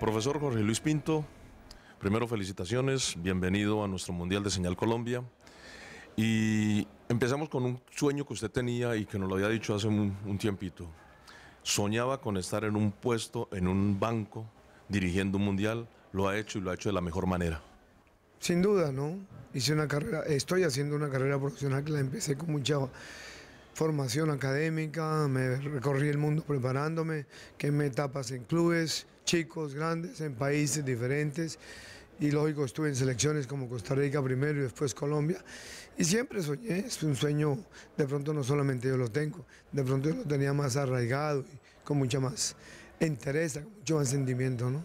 Profesor Jorge Luis Pinto, primero felicitaciones, bienvenido a nuestro Mundial de Señal Colombia. Y empezamos con un sueño que usted tenía y que nos lo había dicho hace un, tiempito. Soñaba con estar en un puesto, en un banco, dirigiendo un mundial. Lo ha hecho y lo ha hecho de la mejor manera. Sin duda, ¿no? Hice una carrera, estoy haciendo una carrera profesional que la empecé con mucha formación académica, me recorrí el mundo preparándome, quemé etapas en clubes, chicos, grandes, en países diferentes. Y lógico, estuve en selecciones como Costa Rica primero y después Colombia. Y siempre soñé, es un sueño, de pronto no solamente yo lo tengo, de pronto yo lo tenía más arraigado y con mucha más interés, con mucho más sentimiento, ¿no?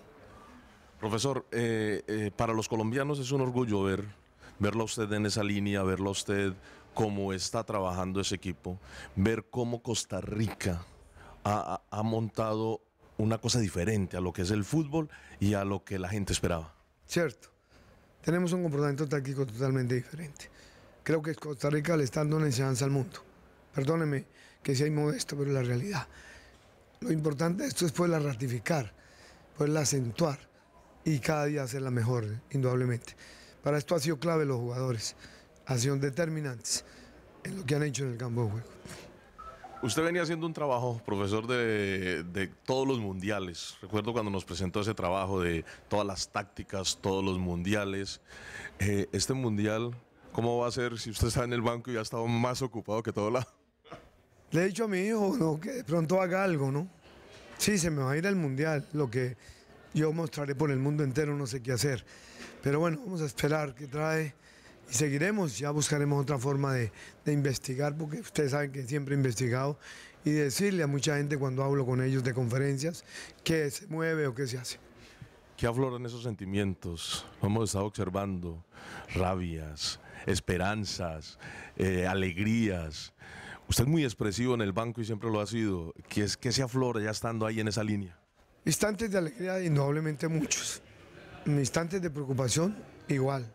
Profesor, eh, eh, para los colombianos es un orgullo ver, verlo usted en esa línea, verlo a usted cómo está trabajando ese equipo, ver cómo Costa Rica ha montado una cosa diferente a lo que es el fútbol y a lo que la gente esperaba. Cierto. Tenemos un comportamiento táctico totalmente diferente. Creo que Costa Rica le está dando una enseñanza al mundo. Perdóneme que sea inmodesto, pero la realidad. Lo importante de esto es poderla ratificar, poderla acentuar y cada día hacerla mejor, indudablemente. Para esto ha sido clave los jugadores, ha sido determinantes en lo que han hecho en el campo de juego. Usted venía haciendo un trabajo, profesor, de, todos los mundiales. Recuerdo cuando nos presentó ese trabajo de todas las tácticas, todos los mundiales. Eh, este mundial, ¿cómo va a ser si usted está en el banco y ha estado más ocupado que todo lado? Le he dicho a mi hijo que pronto haga algo, ¿no? Sí, se me va a ir al mundial. Lo que yo mostraré por el mundo entero, no sé qué hacer. Pero bueno, vamos a esperar que trae y seguiremos, ya buscaremos otra forma de, investigar, porque ustedes saben que siempre he investigado, y decirle a mucha gente cuando hablo con ellos de conferencias qué se mueve o qué se hace. ¿Qué afloran esos sentimientos? Hemos estado observando rabias, esperanzas, eh, alegrías. Usted es muy expresivo en el banco y siempre lo ha sido. es, qué se aflora ya estando ahí en esa línea? Instantes de alegría, indudablemente muchos. Instantes de preocupación, igual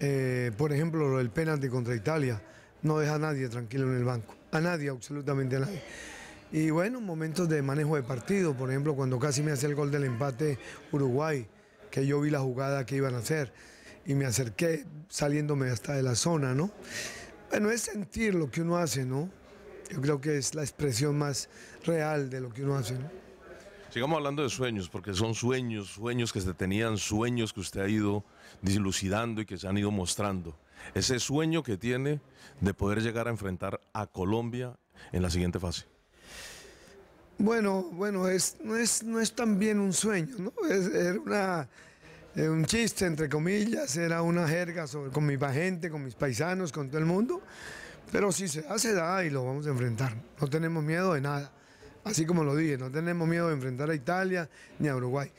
eh, por ejemplo, el penalti contra Italia no deja a nadie tranquilo en el banco, a nadie, absolutamente a nadie. Y bueno, momentos de manejo de partido, por ejemplo, cuando casi me hacía el gol del empate Uruguay, que yo vi la jugada que iban a hacer y me acerqué saliéndome hasta de la zona, ¿no? Bueno, es sentir lo que uno hace, ¿no? Yo creo que es la expresión más real de lo que uno hace, ¿no? Sigamos hablando de sueños, porque son sueños, sueños que se tenían, sueños que usted ha ido dilucidando y que se han ido mostrando. Ese sueño que tiene de poder llegar a enfrentar a Colombia en la siguiente fase. Bueno, bueno, es, no, es, no es tan bien un sueño, ¿no? Es, era eh, un chiste, entre comillas, era una jerga sobre, con mi gente, con mis paisanos, con todo el mundo. Pero sí se hace da y lo vamos a enfrentar. No tenemos miedo de nada. Así como lo dije, no tenemos miedo de enfrentar a Italia ni a Uruguay.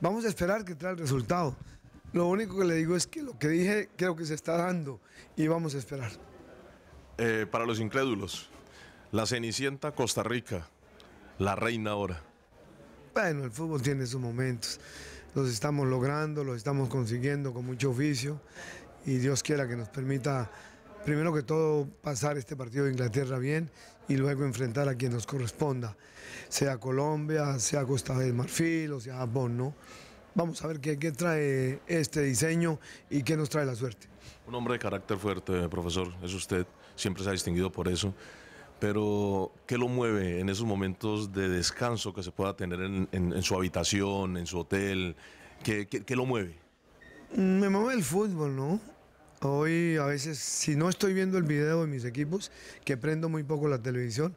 Vamos a esperar que trae el resultado. Lo único que le digo es que lo que dije creo que se está dando y vamos a esperar. Eh, para los incrédulos, la Cenicienta Costa Rica, la reina ahora. Bueno, el fútbol tiene sus momentos. Los estamos logrando, los estamos consiguiendo con mucho oficio y Dios quiera que nos permita primero que todo pasar este partido de Inglaterra bien y luego enfrentar a quien nos corresponda, sea Colombia, sea Costa del Marfil o sea Japón, ¿no? Vamos a ver qué, trae este diseño y qué nos trae la suerte. Un hombre de carácter fuerte, profesor, es usted, siempre se ha distinguido por eso, pero ¿qué lo mueve en esos momentos de descanso que se pueda tener en, su habitación, en su hotel? qué lo mueve? Mm, me mueve el fútbol, ¿no? Hoy a veces, si no estoy viendo el video de mis equipos, que prendo muy poco la televisión,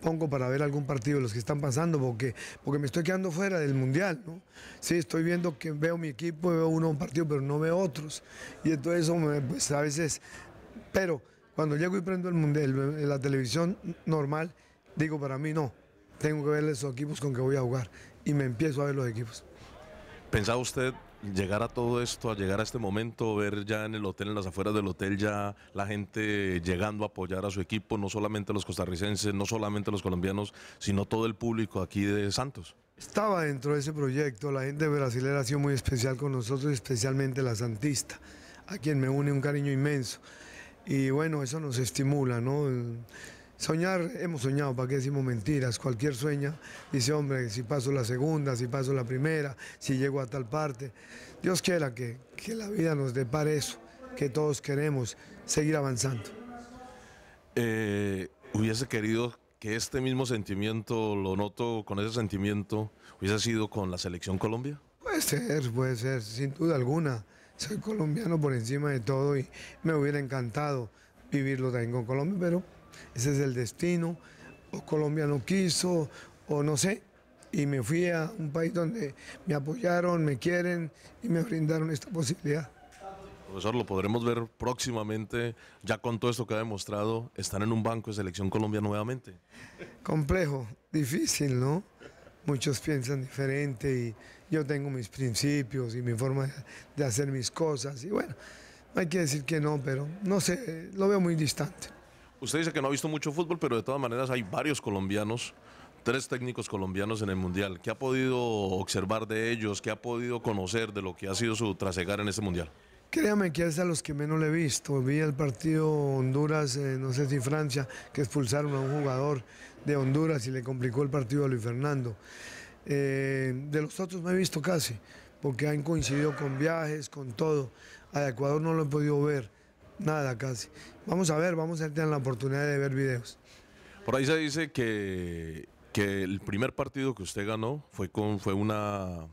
pongo para ver algún partido, de los que están pasando, porque, porque me estoy quedando fuera del Mundial, ¿no? Sí, estoy viendo que veo mi equipo, veo uno un partido, pero no veo otros. Y entonces eso, pues, a veces, pero cuando llego y prendo el Mundial, eh, la televisión normal, digo para mí no, tengo que ver esos equipos con que voy a jugar y me empiezo a ver los equipos. ¿Pensaba usted llegar a todo esto, a llegar a este momento, ver ya en el hotel, en las afueras del hotel, ya la gente llegando a apoyar a su equipo, no solamente los costarricenses, no solamente los colombianos, sino todo el público aquí de Santos? Estaba dentro de ese proyecto, la gente brasilera ha sido muy especial con nosotros, especialmente la Santista, a quien me une un cariño inmenso. Y bueno, eso nos estimula, ¿no? Soñar, hemos soñado, ¿para qué decimos mentiras? Cualquier sueña, dice, hombre, si paso la segunda, si paso la primera, si llego a tal parte. Dios quiera que, la vida nos depare eso, que todos queremos seguir avanzando. Eh, hubiese querido que este mismo sentimiento, lo noto con ese sentimiento, hubiese sido con la selección Colombia. Puede ser, puede ser, sin duda alguna. Soy colombiano por encima de todo y me hubiera encantado vivirlo también con Colombia, pero ese es el destino, o Colombia no quiso, o no sé. Y me fui a un país donde me apoyaron, me quieren y me brindaron esta posibilidad. Profesor, lo podremos ver próximamente, ya con todo esto que ha demostrado, estar en un banco de selección Colombia nuevamente. Complejo, difícil, ¿no? Muchos piensan diferente y yo tengo mis principios y mi forma de hacer mis cosas y bueno, hay que decir que no, pero no sé, lo veo muy distante usted dice que no ha visto mucho fútbol, pero de todas maneras hay varios colombianos, tres técnicos colombianos en el Mundial. ¿Qué ha podido observar de ellos? ¿Qué ha podido conocer de lo que ha sido su trasegar en este Mundial? Créame que es a los que menos le he visto. Vi el partido Honduras, eh, no sé si Francia, que expulsaron a un jugador de Honduras y le complicó el partido a Luis Fernando. Eh, de los otros no he visto casi, porque han coincidido con viajes, con todo. A Ecuador no lo he podido ver nada casi. Vamos a ver, vamos a tener la oportunidad de ver videos. Por ahí se dice que, que el primer partido que usted ganó fue con fue una,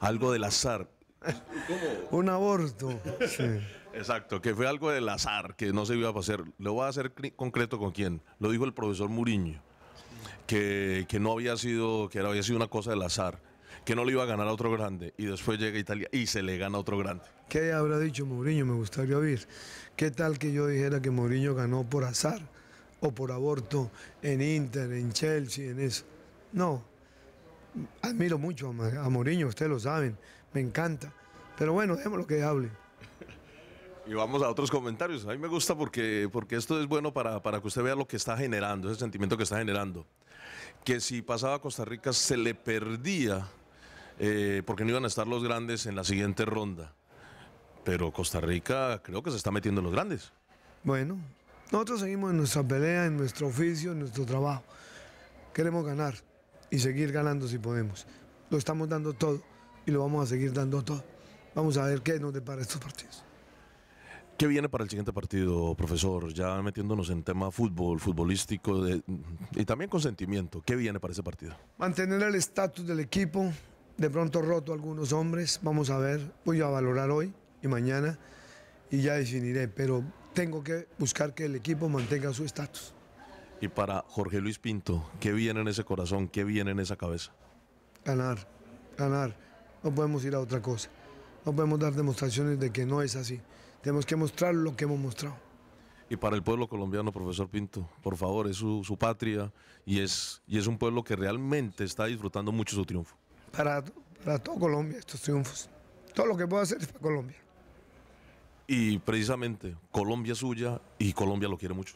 algo del azar. ¿Cómo? Un aborto. Exacto, que fue algo del azar, que no se iba a hacer. Lo va a hacer concreto con quién. Lo dijo el profesor Muriño, que, que no había sido, que había sido una cosa del azar que no le iba a ganar a otro grande y después llega Italia y se le gana otro grande. ¿Qué habrá dicho Mourinho? Me gustaría oír. ¿Qué tal que yo dijera que Mourinho ganó por azar o por aborto en Inter, en Chelsea, en eso? No. Admiro mucho a, Mourinho, ustedes lo saben, me encanta. Pero bueno, lo que hable. Y vamos a otros comentarios. A mí me gusta porque, porque esto es bueno para, para, que usted vea lo que está generando, ese sentimiento que está generando. Que si pasaba a Costa Rica se le perdía eh, porque no iban a estar los grandes en la siguiente ronda. Pero Costa Rica creo que se está metiendo en los grandes. Bueno, nosotros seguimos en nuestra pelea, en nuestro oficio, en nuestro trabajo. Queremos ganar y seguir ganando si podemos. Lo estamos dando todo y lo vamos a seguir dando todo. Vamos a ver qué nos depara estos partidos. ¿Qué viene para el siguiente partido, profesor? Ya metiéndonos en tema fútbol, futbolístico y también con sentimiento. ¿Qué viene para ese partido? Mantener el estatus del equipo, de pronto roto algunos hombres, vamos a ver, voy a valorar hoy y mañana y ya definiré, pero tengo que buscar que el equipo mantenga su estatus. Y para Jorge Luis Pinto, ¿qué viene en ese corazón? ¿Qué viene en esa cabeza? Ganar, ganar. No podemos ir a otra cosa. No podemos dar demostraciones de que no es así. Tenemos que mostrar lo que hemos mostrado. Y para el pueblo colombiano, profesor Pinto, por favor, es su, su patria y es, y es un pueblo que realmente está disfrutando mucho su triunfo para, todo Colombia estos triunfos. Todo lo que puedo hacer es para Colombia. Y precisamente Colombia es suya y Colombia lo quiere mucho.